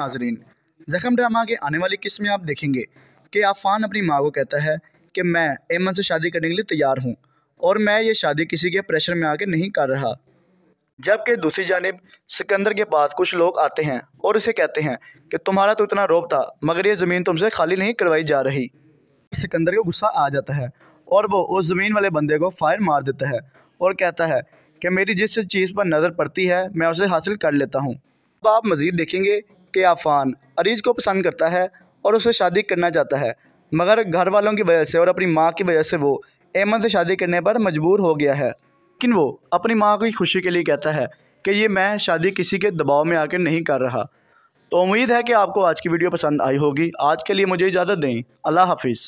नाजरीन जख्म ड्रामा के आने वाली किस्त में आप देखेंगे कि आफान अपनी माँ को कहता है कि मैं एमन से शादी करने के लिए तैयार हूँ और मैं ये शादी किसी के प्रेशर में आके नहीं कर रहा जबकि दूसरी जानब सिकंदर के पास कुछ लोग आते हैं और उसे कहते हैं कि तुम्हारा तो इतना रोब था मगर ये ज़मीन तुमसे खाली नहीं करवाई जा रही सिकंदर को गुस्सा आ जाता है और वो उस ज़मीन वाले बंदे को फायर मार देता है और कहता है कि मेरी जिस चीज़ पर नज़र पड़ती है मैं उसे हासिल कर लेता हूँ अब आप मज़ीद देखेंगे के आफान अरीज को पसंद करता है और उसे शादी करना चाहता है मगर घर वालों की वजह से और अपनी माँ की वजह से वो ऐमन से शादी करने पर मजबूर हो गया है लेकिन वो अपनी माँ की खुशी के लिए कहता है कि ये मैं शादी किसी के दबाव में आकर नहीं कर रहा तो उम्मीद है कि आपको आज की वीडियो पसंद आई होगी आज के लिए मुझे इजाज़त दें अल्लाह हाफिज़